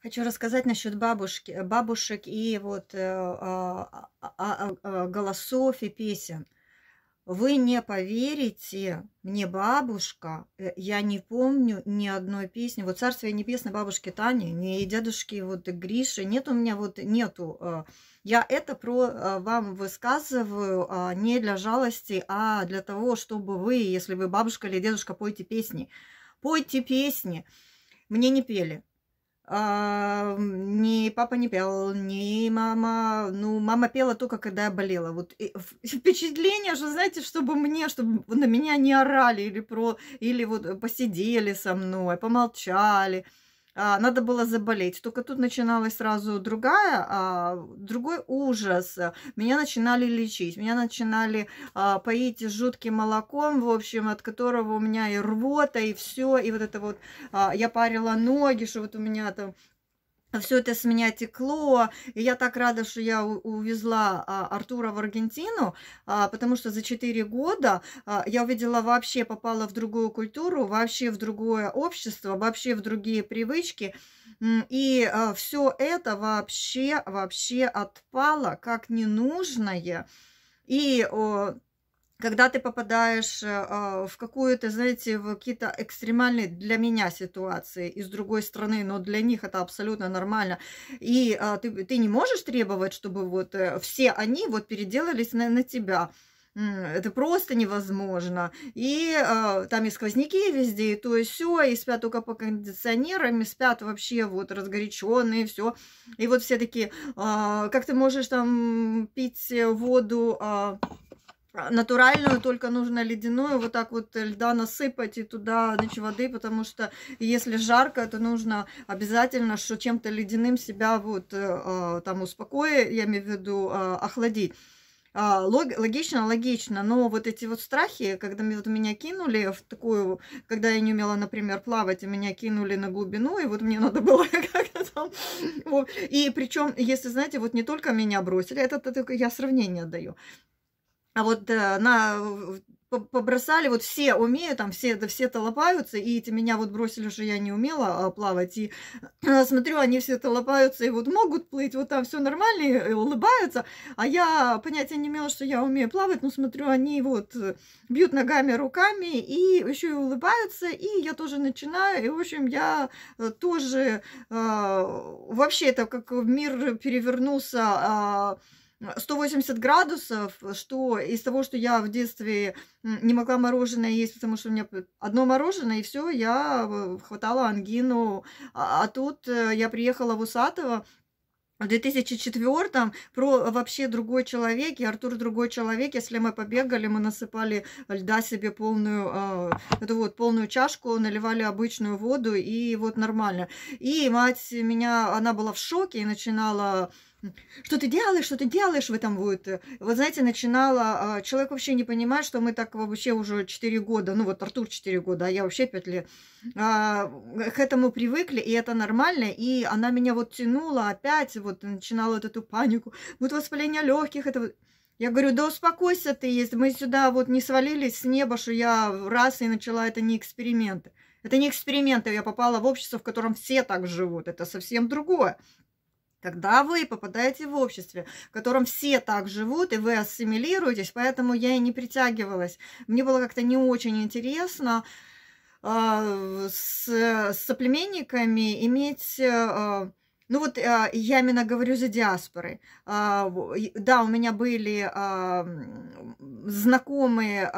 Хочу рассказать насчет бабушки, э, бабушек и вот э, а а, а, а, голосов и песен. Вы не поверите, мне бабушка, э, я не помню ни одной песни. Вот «Царствие небесное» бабушки Тани, не дедушки вот Гриши, нет у меня вот, нету. Э. Я это про вам высказываю а, не для жалости, а для того, чтобы вы, если вы бабушка или дедушка, пойте песни. Пойте песни. Мне не пели а, ни папа не пел, ни мама. Ну, мама пела только, когда я болела. Вот и впечатление же, знаете, чтобы мне, чтобы на меня не орали или про, или вот посидели со мной, помолчали. А, надо было заболеть. Только тут начиналась сразу другая, а, другой ужас. Меня начинали лечить, меня начинали а, поить жутким молоком, в общем, от которого у меня и рвота, и все, и вот это вот, я парила ноги, что вот у меня там а все это с меня текло. И я так рада, что я увезла а, Артура в Аргентину, а, потому что за 4 года я увидела вообще, попала в другую культуру, вообще в другое общество, вообще в другие привычки. И все это вообще, вообще отпало как ненужное. И когда ты попадаешь э, а, в какую-то, знаете, в какие-то экстремальные для меня ситуации из другой страны, но для них это абсолютно нормально. И а, ты, ты не можешь требовать, чтобы вот э, все они вот переделались на, на тебя. Это просто невозможно. И э, там и сквозняки везде, и то, и все, и спят только по кондиционерам, и спят вообще вот разгоряченные, все. И вот все такие, э, как ты можешь там пить воду... Э, а, натуральную, только нужно ледяную, вот так вот э, льда насыпать и туда, значит, воды, потому что если жарко, то нужно обязательно, что чем-то ледяным себя вот э, а, там успокоить, я имею в виду а, охладить. Логично, логично, но вот эти вот страхи, когда вот меня кинули в такую, когда я не умела, например, плавать, и меня кинули на глубину, и вот мне надо было И причем, если, знаете, вот не только меня бросили, это, это я сравнение даю, а вот на побросали, вот все умеют, там все, да все толопаются, и эти меня вот бросили, что я не умела а, плавать, и а, смотрю, они все толопаются, и вот могут плыть, вот там все нормально, и улыбаются, а я понятия не имела, что я умею плавать, но смотрю, они вот э, бьют ногами, руками, и еще и улыбаются, и я тоже начинаю, и в общем, я э, тоже э, вообще это как мир перевернулся, э, 180 градусов, что из того, что я в детстве не могла мороженое есть, потому что у меня одно мороженое, и все, я э, хватала ангину. А, а тут э, я приехала в Усатого в 2004 про вообще другой человек, и Артур другой человек. Если мы побегали, мы насыпали льда себе полную, э, эту вот полную чашку, наливали обычную воду, и вот нормально. И мать меня, она была в шоке и начинала что ты делаешь, что ты делаешь в этом вот. Вот знаете, начинала, а, человек вообще не понимает, что мы так вообще уже 4 года, ну вот Артур 4 года, а я вообще 5 лет, а, к этому привыкли, и это нормально, и она меня вот тянула опять, вот начинала вот эту панику, вот воспаление легких, это вот. Я говорю, да успокойся ты, если мы сюда вот не свалились с неба, что я раз и начала, это не эксперименты. Это не эксперименты, я попала в общество, в котором все так живут, это совсем другое. Когда вы попадаете в обществе, в котором все так живут, и вы ассимилируетесь, поэтому я и не притягивалась. Мне было как-то не очень интересно а, э, с, с соплеменниками иметь... Э, ну вот а, я именно говорю за диаспоры. да, у меня были знакомые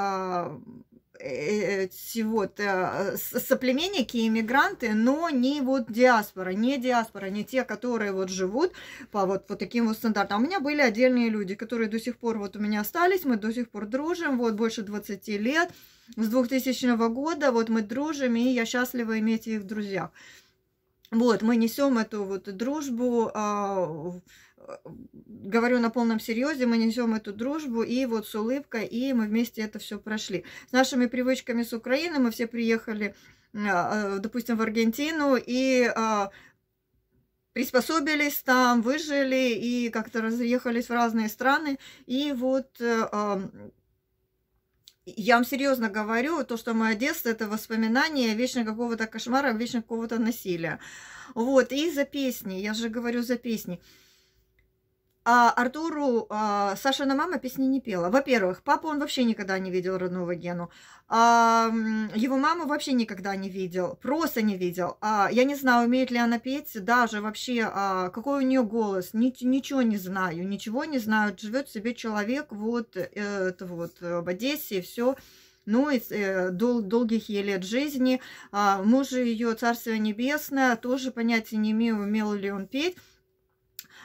эти вот э, соплеменники, иммигранты, но не вот диаспора, не диаспора, не те, которые вот живут по вот, вот таким вот стандартам. У меня были отдельные люди, которые до сих пор вот у меня остались, мы до сих пор дружим, вот больше 20 лет, с 2000 года вот мы дружим, и я счастлива иметь их в друзьях. Вот, мы несем эту вот дружбу, а, говорю на полном серьезе, мы несем эту дружбу, и вот с улыбкой, и мы вместе это все прошли. С нашими привычками с Украины мы все приехали, а, а, допустим, в Аргентину, и а, приспособились там, выжили, и как-то разъехались в разные страны, и вот... Э, я вам серьезно говорю, то, что мое детство, это воспоминание вечно какого-то кошмара, вечно какого-то насилия. Вот, и за песни, я же говорю за песни а, Артуру а, Сашина мама песни не пела. Во-первых, папу он вообще никогда не видел родного Гену. А, его маму вообще никогда не видел, просто не видел. А, я не знаю, умеет ли она петь, даже вообще, а, какой у нее голос, ни, ничего не знаю, ничего не знаю. Живет себе человек вот, э, это вот э, в Одессе, все ну, из э, дол долгих ей лет жизни. А, мужа ее, Царствие Небесное, тоже понятия не имею, умел ли он петь.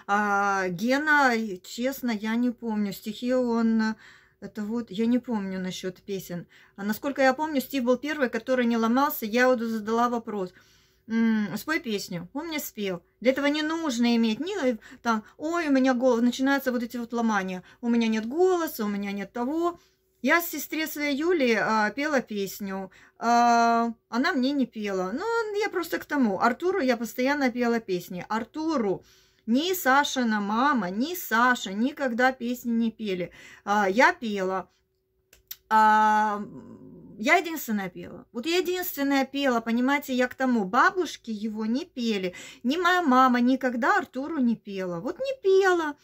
А, Гена, честно, я не помню. Стихи он... Это вот, я не помню насчет песен. А насколько я помню, Стив был первый, который не ломался. Я вот задала вопрос. М -м, спой песню. Он мне спел. Для этого не нужно иметь ни э, там, ой, у меня голос, начинаются вот эти вот ломания. У меня нет голоса, у меня нет того. Я с сестре своей Юли а, пела песню. А, она мне не пела. Ну, я просто к тому. Артуру я постоянно пела песни. Артуру ни Сашина мама, ни Саша никогда песни не пели. А, я пела. А, я единственная пела. Вот я единственная пела, понимаете, я к тому. Бабушки его не пели. Ни моя мама никогда Артуру не пела. Вот не пела.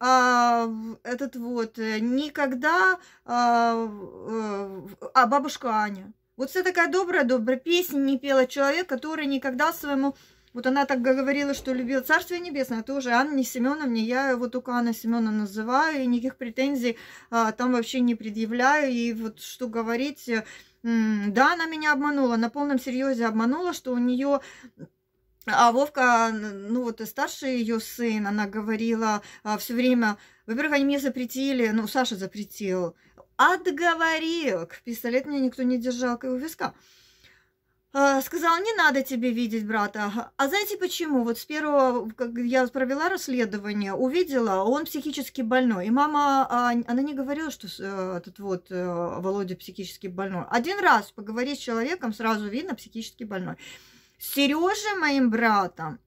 А, этот вот э, никогда а, э, а бабушка Аня. Вот вся такая добрая, добрая песня не пела человек, который никогда своему вот она так говорила, что любила Царствие Небесное, а ты уже Анне Семеновне, я вот только Анна Семеновна называю, и никаких претензий а, там вообще не предъявляю, и вот что говорить, э, да, она меня обманула, на полном серьезе обманула, что у нее а Вовка, ну вот и старший ее сын, она говорила а, все время, во-первых, они мне запретили, ну, Саша запретил, отговорил, пистолет мне никто не держал к его виска. А, сказал, не надо тебе видеть брата. А знаете почему? Вот с первого, как я провела расследование, увидела, он психически больной. И мама, а, она не говорила, что э, этот вот э, Володя психически больной. Один раз поговорить с человеком, сразу видно, психически больной. Сережа моим братом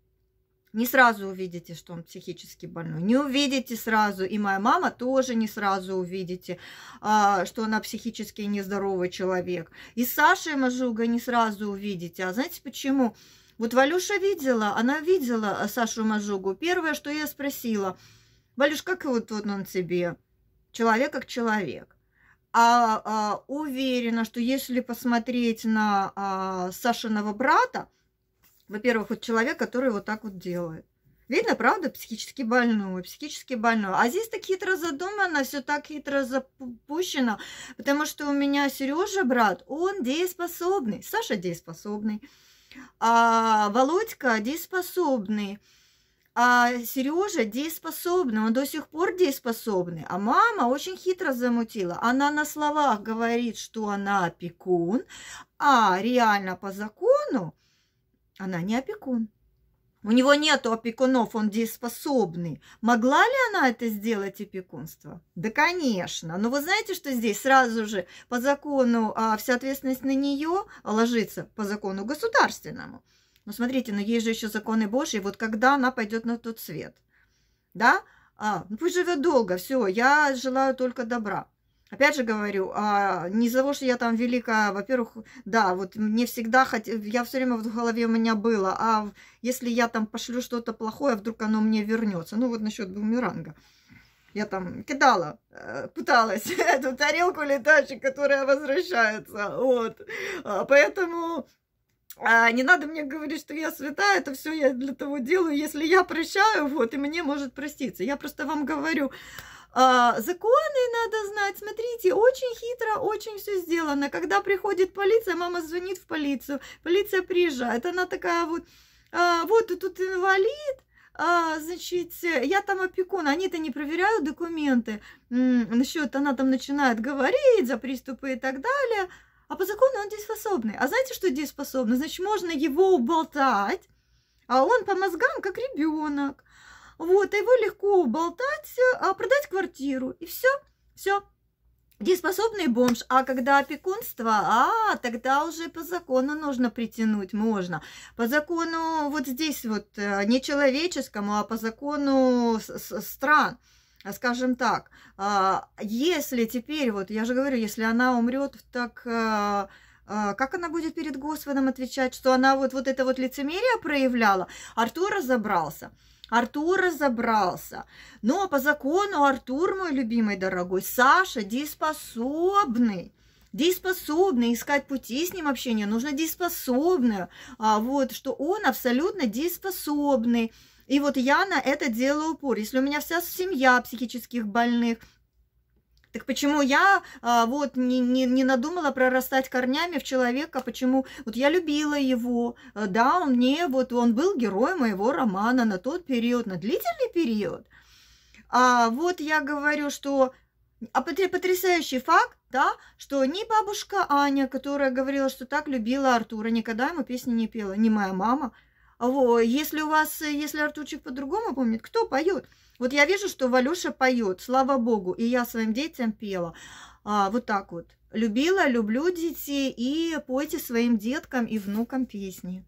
не сразу увидите, что он психически больной. Не увидите сразу, и моя мама тоже не сразу увидите, а, что она психически нездоровый человек. И Саша Мажуга не сразу увидите. А знаете почему? Вот Валюша видела, она видела э, Сашу Мажугу. Первое, что я спросила, Валюш, как вот, вот он тебе? Человек как человек. А, а уверена, что если посмотреть на а, Сашиного брата, во-первых, вот человек, который вот так вот делает. Видно, правда, психически больной, психически больной. А здесь так хитро задумано, все так хитро запущено, потому что у меня Сережа, брат, он дееспособный, Саша дееспособный, а Володька дееспособный, а Сережа дееспособный, он до сих пор дееспособный. А мама очень хитро замутила. Она на словах говорит, что она опекун, а реально по закону она не опекун. У него нету опекунов, он дееспособный. Могла ли она это сделать, опекунство? Да, конечно. Но вы знаете, что здесь сразу же по закону а, вся ответственность на нее ложится по закону государственному. Но ну, смотрите, но есть же еще законы Божьи, вот когда она пойдет на тот свет. Да? А, ну пусть живет долго, все, я желаю только добра. Опять же говорю, а, не из-за того, что я там великая, во-первых, да, вот мне всегда хот... я все время в голове у меня было, а если я там пошлю что-то плохое, вдруг оно мне вернется. Ну вот насчет бумеранга. Я там кидала, э, пыталась эту тарелку летающую, которая возвращается. Вот. А, поэтому а, не надо мне говорить, что я святая, это все я для того делаю, если я прощаю, вот, и мне может проститься. Я просто вам говорю, а, законы надо знать. Смотрите, очень хитро, очень все сделано. Когда приходит полиция, мама звонит в полицию. Полиция приезжает. Она такая вот, а, вот тут инвалид, а, значит, я там опекун, они-то не проверяют документы, насчет она там начинает говорить за приступы и так далее, а по закону он дееспособный. А знаете, что дееспособный? Значит, можно его уболтать, а он по мозгам как ребенок. Вот, а его легко болтать, э, а продать квартиру, и все, все. Дееспособный бомж, а когда опекунство, а тогда уже по закону нужно притянуть, можно. По закону вот здесь вот, э, не человеческому, а по закону стран скажем так, а, если теперь, вот я же говорю, если она умрет, так э, как она будет перед Господом отвечать, что она вот, вот это вот лицемерие проявляла, Артур разобрался. Артур разобрался. Но ну, а по закону Артур, мой любимый дорогой, Саша дееспособный дееспособный, искать пути с ним общения, нужно дееспособную, а, вот, что он абсолютно дееспособный. И вот я на это делаю упор. Если у меня вся семья психических больных, так почему я а, вот не, не, не надумала прорастать корнями в человека, почему вот я любила его, а, да, он мне, вот он был героем моего романа на тот период, на длительный период. А вот я говорю, что а потрясающий факт, да, что ни бабушка Аня, которая говорила, что так любила Артура, никогда ему песни не пела, ни моя мама. Вот, если у вас, если Артурчик по-другому помнит, кто поет? Вот я вижу, что Валюша поет, слава богу, и я своим детям пела. А, вот так вот. Любила, люблю детей и пойте своим деткам и внукам песни.